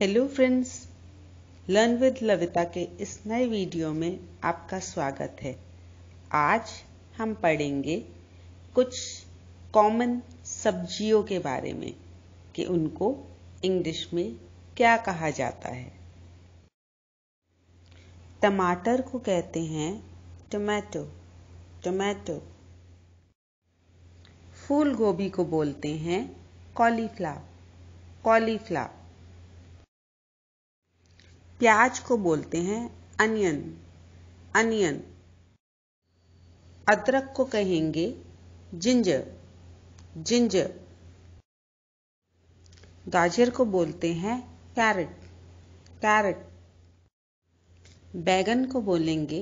hello friends learn with Lavita के इस नए वीडियो में आपका स्वागत है आज हम पढ़ेंगे कुछ कॉमन सब्जियों के बारे में कि उनको इंग्लिश में क्या कहा जाता है टमाटर को कहते हैं टोमेटो टोमेटो फूल गोभी को बोलते हैं कॉलीफ्लावर कॉलीफ्लावर प्याज को बोलते हैं अनियन अनियन अदरक को कहेंगे जिंजर जिंजर गाजर को बोलते हैं कैरेट कैरेट बैगन को बोलेंगे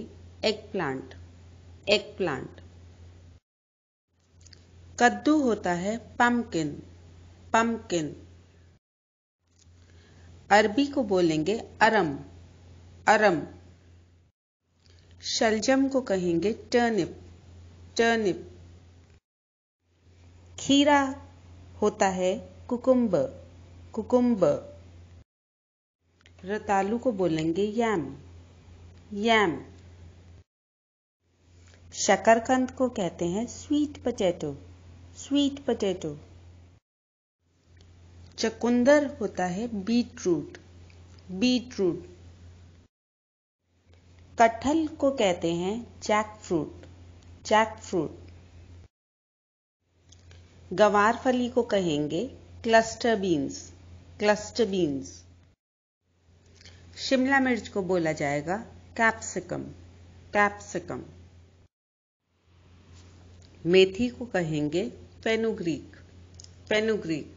एग प्लांट एग प्लांट कद्दू होता है पमकिन पम्पकिन अरबी को बोलेंगे अरम अरम शलजम को कहेंगे टर्निप टर्निप खीरा होता है कुकुम्ब कुकुम्ब रतालू को बोलेंगे यम यम शकरकंद को कहते हैं स्वीट पटेटो स्वीट पटेटो चकुंदर होता है बीट रूट बीट रूट कटहल को कहते हैं जैक फ्रूट जैक फ्रूट गवार फली को कहेंगे क्लस्टर बीन्स क्लस्टर बीन्स शिमला मिर्च को बोला जाएगा कैप्सिकम कैप्सिकम मेथी को कहेंगे फेनुग्रीक फेनुग्रीक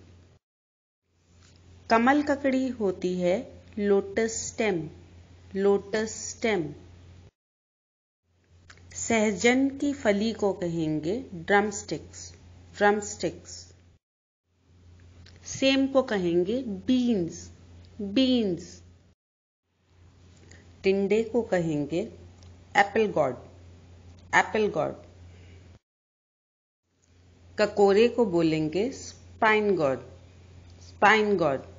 कमल ककड़ी होती है लोटस स्टेम लोटस स्टेम सहजन की फली को कहेंगे ड्रमस्टिक्स ड्रमस्टिक्स सेम को कहेंगे बीन्स बीन्स टिंडे को कहेंगे एप्पल गॉड एप्पल गॉड ककोरे को बोलेंगे स्पाइन गॉड स्पाइन गॉड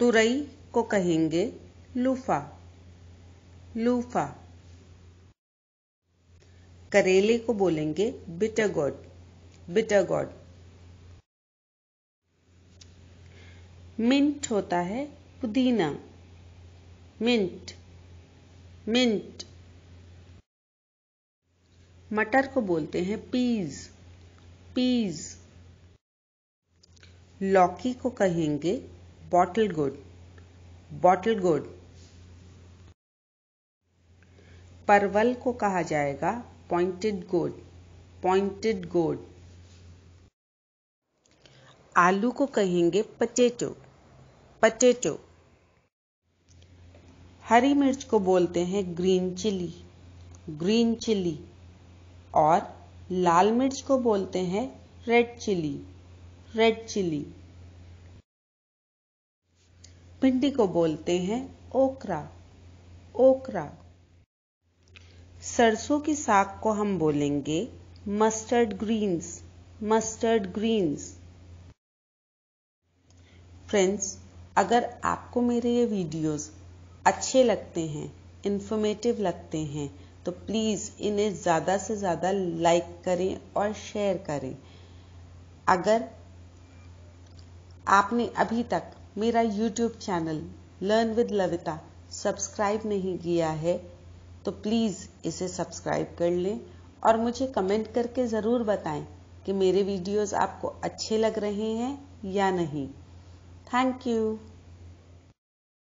तुरई को कहेंगे लूफा लूफा करेले को बोलेंगे बिटागोड बिटागोड मिंट होता है पुदीना मिंट मिंट मटर को बोलते हैं पीज पीज लौकी को कहेंगे bottle good bottle good परवल को कहा जाएगा पॉइंटेड गोड पॉइंटेड गोड आलू को कहेंगे पटेटो पटेटो हरी मिर्च को बोलते हैं ग्रीन चिली ग्रीन चिली और लाल मिर्च को बोलते हैं रेड चिली रेड चिली भिंडी को बोलते हैं ओकरा ओकरा सरसों की साग को हम बोलेंगे mustard greens mustard greens friends अगर आपको मेरे ये वीडियोस अच्छे लगते हैं इन्फॉर्मेटिव लगते हैं तो प्लीज़ इन्हें ज़्यादा से ज़्यादा लाइक करें और शेयर करें अगर आपने अभी तक मेरा YouTube channel learn with Lavita subscribe नहीं किया है तो प्लीज़ इसे सब्सक्राइब कर लें और मुझे कमेंट करके ज़रूर बताएं कि मेरे वीडियोस आपको अच्छे लग रहे हैं या नहीं थैंक यू